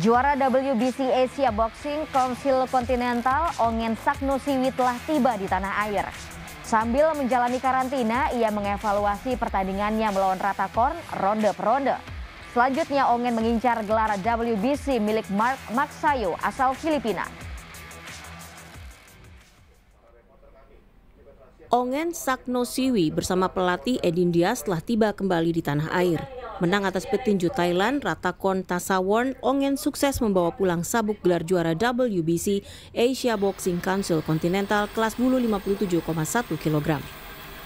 Juara WBC Asia Boxing Council Continental Ongen Saknosiwi telah tiba di tanah air. Sambil menjalani karantina, ia mengevaluasi pertandingannya melawan Ratakorn ronde per ronde. Selanjutnya Ongen mengincar gelar WBC milik Mark Maxayo asal Filipina. Ongen Saknosiwi bersama pelatih Edin Diaz telah tiba kembali di tanah air. Menang atas petinju Thailand, Ratakon Tasawon Ongen sukses membawa pulang sabuk gelar juara WBC Asia Boxing Council Continental kelas bulu 57,1 kg.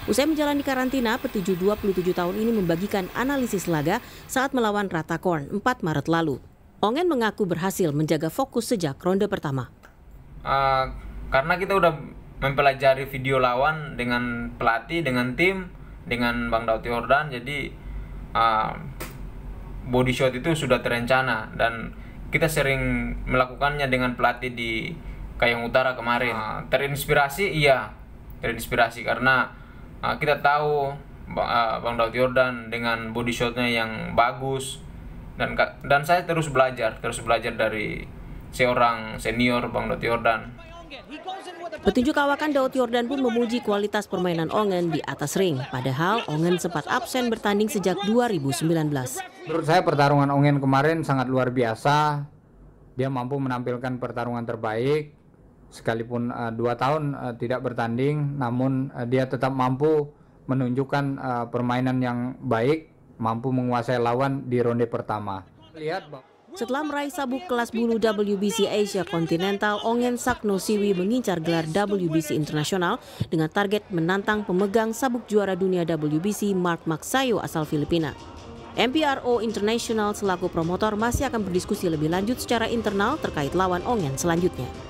Usai menjalani karantina, petinju 27 tahun ini membagikan analisis laga saat melawan Ratakon 4 Maret lalu. Ongen mengaku berhasil menjaga fokus sejak ronde pertama. Uh, karena kita udah mempelajari video lawan dengan pelatih, dengan tim, dengan Bang Dauti Ordan, jadi uh, body shot itu sudah terencana dan kita sering melakukannya dengan pelatih di Kayong Utara kemarin. Ah. Uh, terinspirasi iya, terinspirasi karena uh, kita tahu uh, Bang Daud Jordan dengan body shotnya yang bagus dan dan saya terus belajar, terus belajar dari seorang senior Bang Daud Jordan. Petunjuk kawakan Daud Yordan pun memuji kualitas permainan Ongen di atas ring. Padahal Ongen sempat absen bertanding sejak 2019. Menurut saya pertarungan Ongen kemarin sangat luar biasa. Dia mampu menampilkan pertarungan terbaik. Sekalipun uh, dua tahun uh, tidak bertanding, namun uh, dia tetap mampu menunjukkan uh, permainan yang baik, mampu menguasai lawan di ronde pertama. Lihat, Bapak. Setelah meraih sabuk kelas bulu WBC Asia Continental, Ongen Sakno Siwi mengincar gelar WBC Internasional dengan target menantang pemegang sabuk juara dunia WBC Mark Maxayo asal Filipina. MPRO International selaku promotor masih akan berdiskusi lebih lanjut secara internal terkait lawan Ongen selanjutnya.